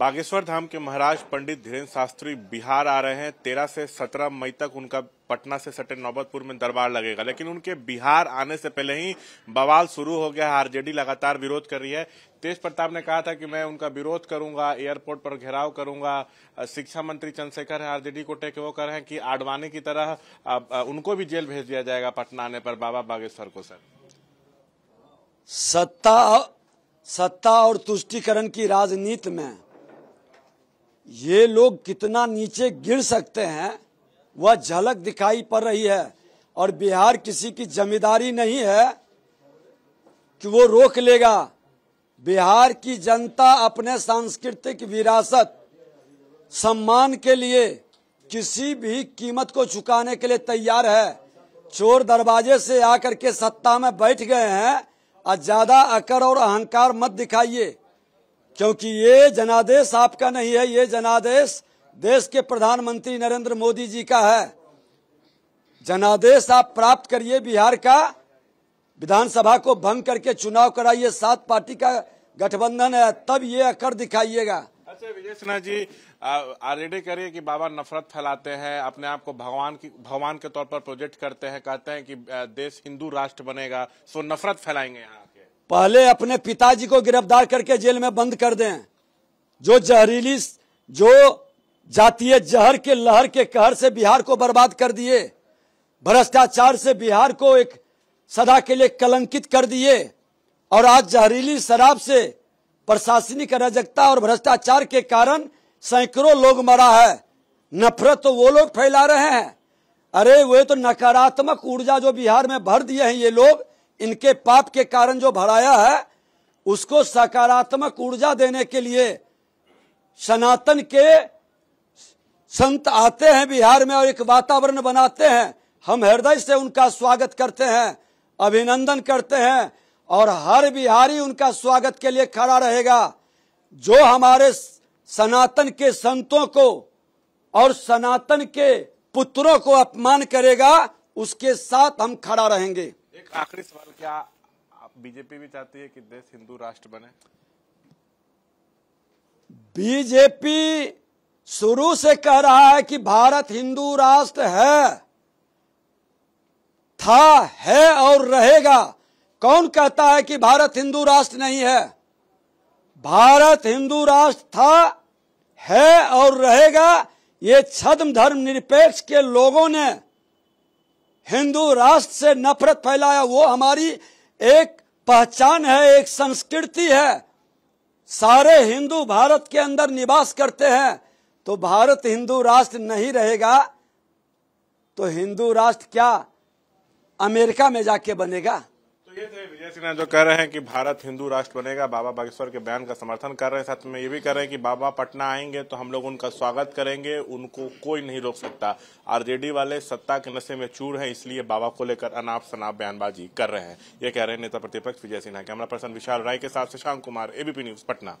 बागेश्वर धाम के महाराज पंडित धीरेन्द्र शास्त्री बिहार आ रहे हैं तेरह से सत्रह मई तक उनका पटना से सटे नौबतपुर में दरबार लगेगा लेकिन उनके बिहार आने से पहले ही बवाल शुरू हो गया है आरजेडी लगातार विरोध कर रही है तेज प्रताप ने कहा था कि मैं उनका विरोध करूंगा एयरपोर्ट पर घेराव करूंगा शिक्षा मंत्री चंद्रशेखर है आरजेडी को टेक वो कर रहे हैं कि आडवाणी की तरह उनको भी जेल भेज दिया जाएगा पटना आने पर बाबा बागेश्वर को सर सत्ता सत्ता और तुष्टिकरण की राजनीति में ये लोग कितना नीचे गिर सकते हैं वह झलक दिखाई पड़ रही है और बिहार किसी की जमींदारी नहीं है कि वो रोक लेगा बिहार की जनता अपने सांस्कृतिक विरासत सम्मान के लिए किसी भी कीमत को चुकाने के लिए तैयार है चोर दरवाजे से आकर के सत्ता में बैठ गए हैं और ज्यादा अकड़ और अहंकार मत दिखाइए क्योंकि ये जनादेश आपका नहीं है ये जनादेश देश के प्रधानमंत्री नरेंद्र मोदी जी का है जनादेश आप प्राप्त करिए बिहार का विधानसभा को भंग करके चुनाव कराइए सात पार्टी का गठबंधन है तब ये अकर दिखाइएगा अच्छा विजय सिन्हा जी आरडी करिए कि बाबा नफरत फैलाते हैं अपने आप को भगवान की भगवान के तौर पर प्रोजेक्ट करते हैं कहते हैं कि देश हिंदू राष्ट्र बनेगा सो नफरत फैलाएंगे यहाँ पहले अपने पिताजी को गिरफ्तार करके जेल में बंद कर दें जो जहरीली जो जातीय जहर के लहर के कहर से बिहार को बर्बाद कर दिए भ्रष्टाचार से बिहार को एक सदा के लिए कलंकित कर दिए और आज जहरीली शराब से प्रशासनिक अराजकता और भ्रष्टाचार के कारण सैकड़ों लोग मरा है नफरत तो वो लोग फैला रहे हैं अरे वे तो नकारात्मक ऊर्जा जो बिहार में भर दिए हैं ये लोग इनके पाप के कारण जो भराया है उसको सकारात्मक ऊर्जा देने के लिए सनातन के संत आते हैं बिहार में और एक वातावरण बनाते हैं हम हृदय से उनका स्वागत करते हैं अभिनंदन करते हैं और हर बिहारी उनका स्वागत के लिए खड़ा रहेगा जो हमारे सनातन के संतों को और सनातन के पुत्रों को अपमान करेगा उसके साथ हम खड़ा रहेंगे एक आखिरी सवाल क्या आप बीजेपी भी चाहती है कि देश हिंदू राष्ट्र बने बीजेपी शुरू से कह रहा है कि भारत हिंदू राष्ट्र है था है और रहेगा कौन कहता है कि भारत हिंदू राष्ट्र नहीं है भारत हिंदू राष्ट्र था है और रहेगा ये छद्म धर्म निरपेक्ष के लोगों ने हिंदू राष्ट्र से नफरत फैलाया वो हमारी एक पहचान है एक संस्कृति है सारे हिंदू भारत के अंदर निवास करते हैं तो भारत हिंदू राष्ट्र नहीं रहेगा तो हिंदू राष्ट्र क्या अमेरिका में जाके बनेगा अजय सिन्हा जो कह रहे हैं कि भारत हिंदू राष्ट्र बनेगा बाबा बागेश्वर के बयान का समर्थन कर रहे हैं साथ में ये भी कह रहे हैं कि बाबा पटना आएंगे तो हम लोग उनका स्वागत करेंगे उनको कोई नहीं रोक सकता आरजेडी वाले सत्ता के नशे में चूर हैं इसलिए बाबा को लेकर अनाप शनाप बयानबाजी कर रहे हैं ये कह रहे हैं नेता प्रतिपक्ष विजय सिन्हा कैमरा पर्सन विशाल राय के साथ शशांक कुमार एबीपी न्यूज पटना